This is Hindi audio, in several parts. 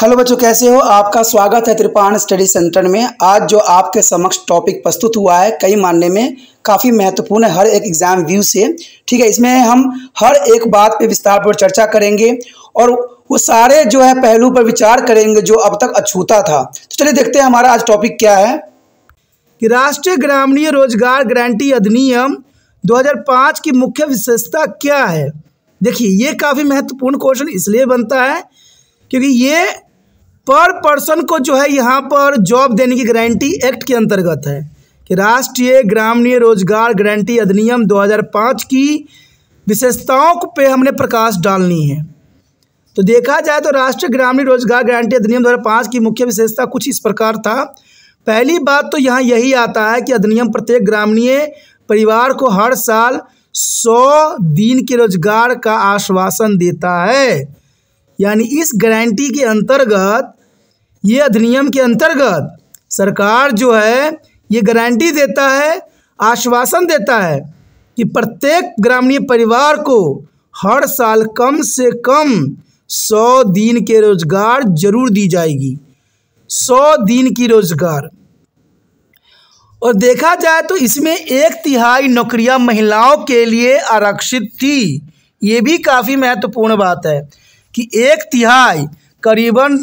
हेलो बच्चों कैसे हो आपका स्वागत है त्रिपाण स्टडी सेंटर में आज जो आपके समक्ष टॉपिक प्रस्तुत हुआ है कई मानने में काफ़ी महत्वपूर्ण है हर एक एग्ज़ाम व्यू से ठीक है इसमें हम हर एक बात पे विस्तार पर चर्चा करेंगे और वो सारे जो है पहलू पर विचार करेंगे जो अब तक अछूता था तो चलिए देखते हैं हमारा आज टॉपिक क्या है कि राष्ट्रीय ग्रामीण रोजगार गारंटी अधिनियम दो की मुख्य विशेषता क्या है देखिए ये काफ़ी महत्वपूर्ण क्वेश्चन इसलिए बनता है क्योंकि ये पर पर्सन को जो है यहाँ पर जॉब देने की गारंटी एक्ट के अंतर्गत है कि राष्ट्रीय ग्रामीण रोजगार गारंटी अधिनियम 2005 की विशेषताओं पे हमने प्रकाश डालनी है तो देखा जाए तो राष्ट्रीय ग्रामीण रोजगार गारंटी अधिनियम दो हज़ार की मुख्य विशेषता कुछ इस प्रकार था पहली बात तो यहाँ यही आता है कि अधिनियम प्रत्येक ग्रामीण परिवार को हर साल सौ दिन के रोजगार का आश्वासन देता है यानी इस गारंटी के अंतर्गत ये अधिनियम के अंतर्गत सरकार जो है ये गारंटी देता है आश्वासन देता है कि प्रत्येक ग्रामीण परिवार को हर साल कम से कम सौ दिन के रोजगार जरूर दी जाएगी सौ दिन की रोजगार और देखा जाए तो इसमें एक तिहाई नौकरियां महिलाओं के लिए आरक्षित थी ये भी काफ़ी महत्वपूर्ण बात है कि एक तिहाई करीबन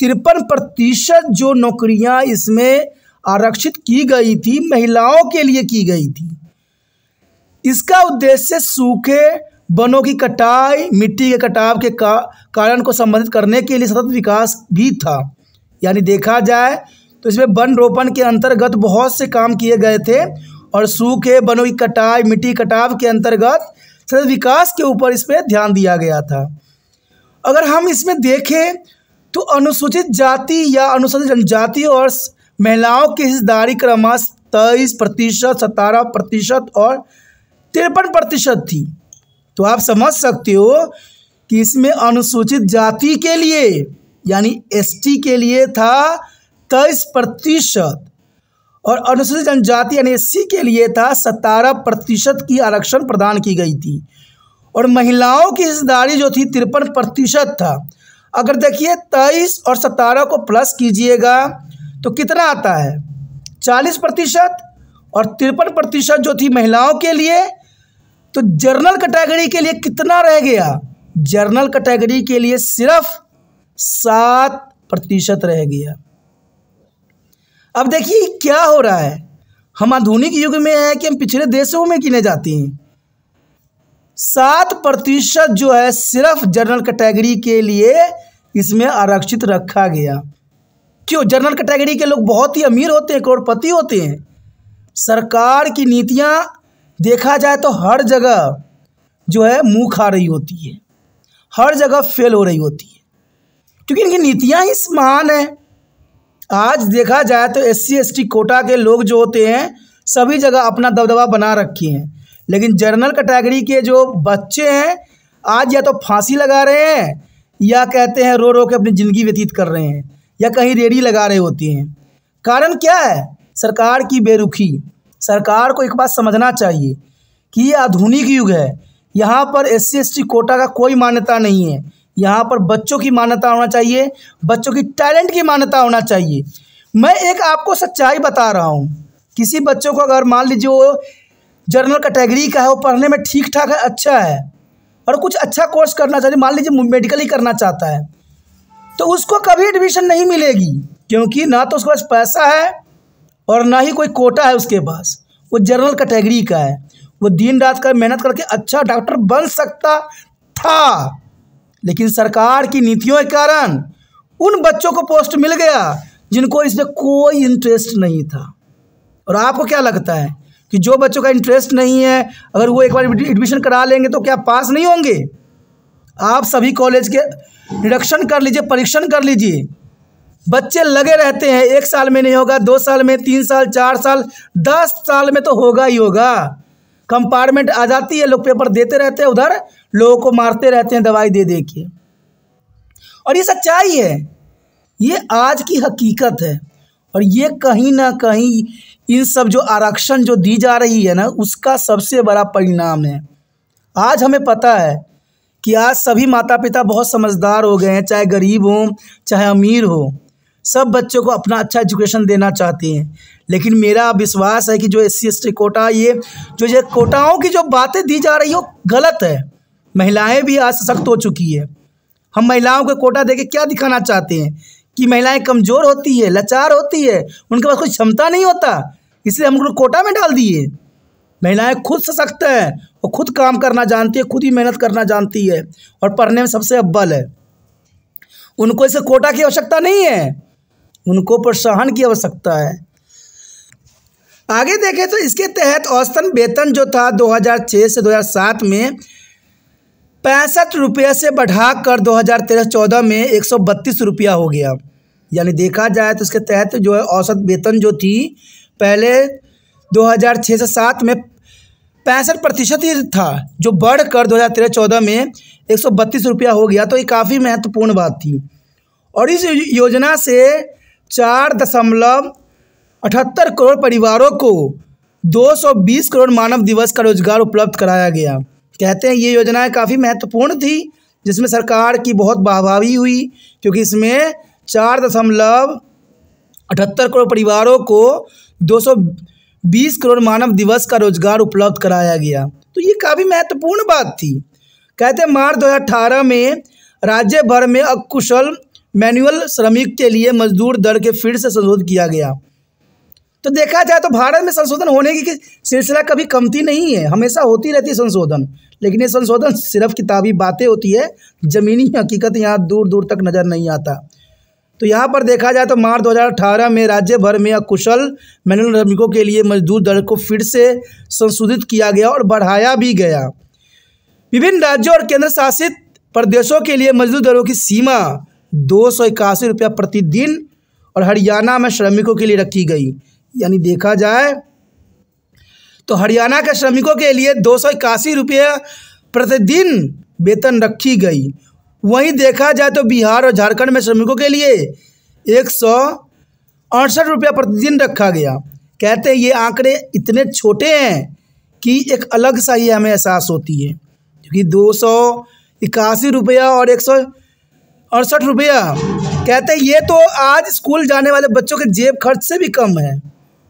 तिरपन प्रतिशत जो नौकरियां इसमें आरक्षित की गई थी महिलाओं के लिए की गई थी इसका उद्देश्य सूखे वनों की कटाई मिट्टी के कटाव के का, कारण को संबंधित करने के लिए सतत विकास भी था यानी देखा जाए तो इसमें वन रोपण के अंतर्गत बहुत से काम किए गए थे और सूखे वनों की कटाई मिट्टी कटाव के अंतर्गत सतत विकास के ऊपर इसमें ध्यान दिया गया था अगर हम इसमें देखें तो अनुसूचित जाति या अनुसूचित जनजाति और महिलाओं की हिस्सेदारी क्रमश तेईस प्रतिशत सतारह प्रतिशत और तिरपन प्रतिशत थी तो आप समझ सकते हो कि इसमें अनुसूचित जाति के लिए यानी एसटी के लिए था तेईस प्रतिशत और अनुसूचित जनजाति यानी एससी के लिए था सतारह प्रतिशत की आरक्षण प्रदान की गई थी और महिलाओं की हिस्सेदारी जो थी तिरपन प्रतिशत था अगर देखिए तेईस और सतारह को प्लस कीजिएगा तो कितना आता है चालीस प्रतिशत और तिरपन प्रतिशत जो थी महिलाओं के लिए तो जर्नल कैटेगरी के लिए कितना रह गया जर्नल कैटेगरी के लिए सिर्फ सात प्रतिशत रह गया अब देखिए क्या हो रहा है हम आधुनिक युग में है कि हम पिछड़े देशों में गिने जाती हैं सात प्रतिशत जो है सिर्फ जनरल कैटेगरी के लिए इसमें आरक्षित रखा गया क्यों जनरल कैटेगरी के लोग बहुत ही अमीर होते हैं करोड़पति होते हैं सरकार की नीतियाँ देखा जाए तो हर जगह जो है मुँह खा रही होती है हर जगह फेल हो रही होती है क्योंकि इनकी नीतियाँ ही महान हैं आज देखा जाए तो एस सी कोटा के लोग जो होते हैं सभी जगह अपना दबदबा बना रखे हैं लेकिन जर्नल कैटेगरी के जो बच्चे हैं आज या तो फांसी लगा रहे हैं या कहते हैं रो रो के अपनी ज़िंदगी व्यतीत कर रहे हैं या कहीं रेडी लगा रहे होती हैं कारण क्या है सरकार की बेरुखी सरकार को एक बात समझना चाहिए कि ये आधुनिक युग है यहाँ पर एस सी कोटा का कोई मान्यता नहीं है यहाँ पर बच्चों की मान्यता होना चाहिए बच्चों की टैलेंट की मान्यता होना चाहिए मैं एक आपको सच्चाई बता रहा हूँ किसी बच्चों को अगर मान लीजिए वो जर्नल कैटेगरी का है वो पढ़ने में ठीक ठाक है अच्छा है और कुछ अच्छा कोर्स करना चाहिए मान लीजिए मेडिकल ही करना चाहता है तो उसको कभी एडमिशन नहीं मिलेगी क्योंकि ना तो उसके पास पैसा है और ना ही कोई कोटा है उसके पास वो जनरल कैटेगरी का है वो दिन रात कर मेहनत करके अच्छा डॉक्टर बन सकता था लेकिन सरकार की नीतियों के कारण उन बच्चों को पोस्ट मिल गया जिनको इसमें कोई इंटरेस्ट नहीं था और आपको क्या लगता है कि जो बच्चों का इंटरेस्ट नहीं है अगर वो एक बार एडमिशन करा लेंगे तो क्या पास नहीं होंगे आप सभी कॉलेज के निरीक्षण कर लीजिए परीक्षण कर लीजिए बच्चे लगे रहते हैं एक साल में नहीं होगा दो साल में तीन साल चार साल दस साल में तो होगा ही होगा कंपार्टमेंट आ जाती है लोग पेपर देते रहते हैं उधर लोगों को मारते रहते हैं दवाई दे दे के और ये सच्चाई है ये आज की हकीकत है और ये कहीं ना कहीं इन सब जो आरक्षण जो दी जा रही है ना उसका सबसे बड़ा परिणाम है आज हमें पता है कि आज सभी माता पिता बहुत समझदार हो गए हैं चाहे गरीब हों चाहे अमीर हो सब बच्चों को अपना अच्छा एजुकेशन देना चाहते हैं लेकिन मेरा विश्वास है कि जो S C S T quota ये जो ये कोटाओं की जो बातें दी जा रही हो गलत है महिलाएं भी आज सशक्त हो चुकी है हम महिलाओं को कोटा दे के क्या दिखाना चाहते हैं कि महिलाएं कमज़ोर होती है लाचार होती है उनके पास कोई क्षमता नहीं होता इसलिए हम लोग कोटा में डाल दिए महिलाएं खुद सशक्त है और खुद काम करना जानती है खुद ही मेहनत करना जानती है और पढ़ने में सबसे अव्वल है उनको इसे कोटा की आवश्यकता नहीं है उनको प्रोत्साहन की आवश्यकता है आगे देखें तो इसके तहत औसतन वेतन जो था 2006 से 2007 में पैंसठ रुपये से बढ़ाकर 2013-14 में एक सौ बत्तीस रुपया हो गया यानी देखा जाए तो इसके तहत जो है औसत वेतन जो थी पहले 2006 से सात में पैंसठ प्रतिशत ही था जो बढ़कर 2013-14 में एक सौ बत्तीस रुपया हो गया तो ये काफ़ी महत्वपूर्ण बात थी और इस योजना से चार दशमलव अठहत्तर करोड़ परिवारों को 220 करोड़ मानव दिवस का रोजगार उपलब्ध कराया गया कहते हैं ये योजनाएं काफ़ी महत्वपूर्ण थी जिसमें सरकार की बहुत वाहवाही हुई क्योंकि इसमें चार दशमलव अठहत्तर करोड़ परिवारों को दो सौ बीस करोड़ मानव दिवस का रोजगार उपलब्ध कराया गया तो ये काफ़ी महत्वपूर्ण बात थी कहते हैं मार्च दो में राज्य भर में अकुशल मैनुअल श्रमिक के लिए मजदूर दर के फिर से संशोधन किया गया तो देखा जाए तो भारत में संशोधन होने की सिलसिला कभी कमती नहीं है हमेशा होती रहती है संशोधन लेकिन ये संशोधन सिर्फ किताबी बातें होती है ज़मीनी हकीकत यहाँ दूर दूर तक नज़र नहीं आता तो यहाँ पर देखा जाए तो मार्च 2018 में राज्य भर में अकुशल मैनुअल श्रमिकों के लिए मजदूर दर को फिर से संशोधित किया गया और बढ़ाया भी गया विभिन्न राज्यों और केंद्र शासित प्रदेशों के लिए मजदूर दरों की सीमा दो सौ इक्यासी रुपया प्रतिदिन और हरियाणा में श्रमिकों के लिए रखी गई यानी देखा जाए तो हरियाणा के श्रमिकों के लिए दो सौ इक्यासी रुपये प्रतिदिन वेतन रखी गई वहीं देखा जाए तो बिहार और झारखंड में श्रमिकों के लिए एक सौ अड़सठ रुपया प्रतिदिन रखा गया कहते हैं ये आंकड़े इतने छोटे हैं कि एक अलग सा ही हमें एहसास होती है क्योंकि दो सौ इक्यासी रुपया और एक सौ अड़सठ रुपया कहते हैं ये तो आज स्कूल जाने वाले बच्चों के जेब खर्च से भी कम है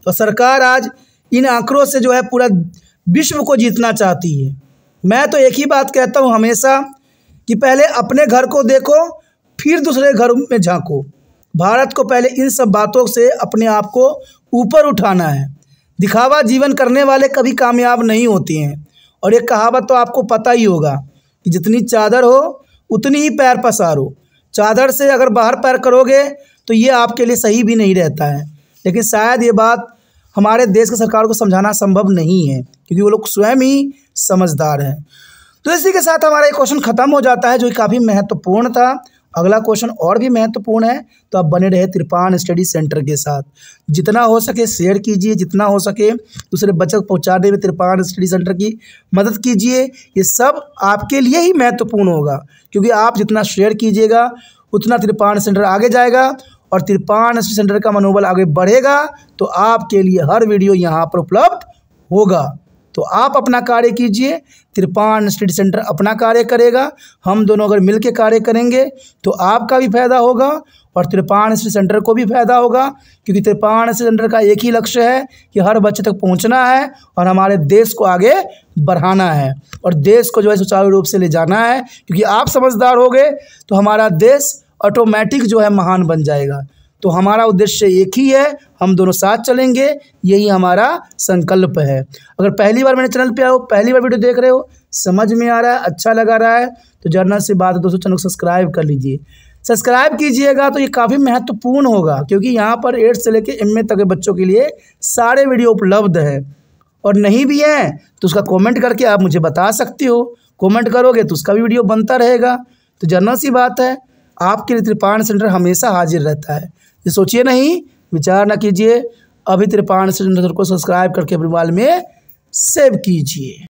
तो सरकार आज इन आंकड़ों से जो है पूरा विश्व को जीतना चाहती है मैं तो एक ही बात कहता हूँ हमेशा कि पहले अपने घर को देखो फिर दूसरे घर में झांको भारत को पहले इन सब बातों से अपने आप को ऊपर उठाना है दिखावा जीवन करने वाले कभी कामयाब नहीं होते हैं और एक कहावत तो आपको पता ही होगा कि जितनी चादर हो उतनी ही पैर पसारो चादर से अगर बाहर पैर करोगे तो ये आपके लिए सही भी नहीं रहता है लेकिन शायद ये बात हमारे देश की सरकार को समझाना संभव नहीं है क्योंकि वो लोग स्वयं ही समझदार हैं तो इसी के साथ हमारा ये क्वेश्चन खत्म हो जाता है जो काफ़ी महत्वपूर्ण था अगला क्वेश्चन और भी महत्वपूर्ण है तो आप बने रहे त्रिपान स्टडी सेंटर के साथ जितना हो सके शेयर कीजिए जितना हो सके दूसरे बच्चों को पहुँचाने में त्रिपान स्टडी सेंटर की मदद कीजिए ये सब आपके लिए ही महत्वपूर्ण होगा क्योंकि आप जितना शेयर कीजिएगा उतना त्रिपान सेंटर आगे जाएगा और तिरपान स्टडी सेंटर का मनोबल आगे बढ़ेगा तो आपके लिए हर वीडियो यहाँ पर उपलब्ध होगा तो आप अपना कार्य कीजिए तिरपान स्टडी सेंटर अपना कार्य करेगा हम दोनों अगर मिल कार्य करेंगे तो आपका भी फायदा होगा और तिरपान स्टडी सेंटर को भी फायदा होगा क्योंकि तिरपान स्टडी सेंटर का एक ही लक्ष्य है कि हर बच्चे तक पहुंचना है और हमारे देश को आगे बढ़ाना है और देश को जो है सुचारू रूप से ले जाना है क्योंकि आप समझदार हो तो हमारा देश ऑटोमेटिक जो है महान बन जाएगा तो हमारा उद्देश्य एक ही है हम दोनों साथ चलेंगे यही हमारा संकल्प है अगर पहली बार मेरे चैनल पे आओ पहली बार वीडियो देख रहे हो समझ में आ रहा है अच्छा लगा रहा है तो जरना से बात है दोस्तों चैनल को सब्सक्राइब कर लीजिए सब्सक्राइब कीजिएगा तो ये काफ़ी महत्वपूर्ण होगा क्योंकि यहाँ पर एट्थ से लेकर एम तक के बच्चों के लिए सारे वीडियो उपलब्ध हैं और नहीं भी हैं तो उसका कॉमेंट करके आप मुझे बता सकते हो कॉमेंट करोगे तो उसका भी वीडियो बनता रहेगा तो जरना सी बात है आपके लिए त्रिपाण सिलेंडर हमेशा हाजिर रहता है ये सोचिए नहीं विचार ना कीजिए अभी त्रिपाण सिलेंडर को सब्सक्राइब करके अपने मोबाइल में सेव कीजिए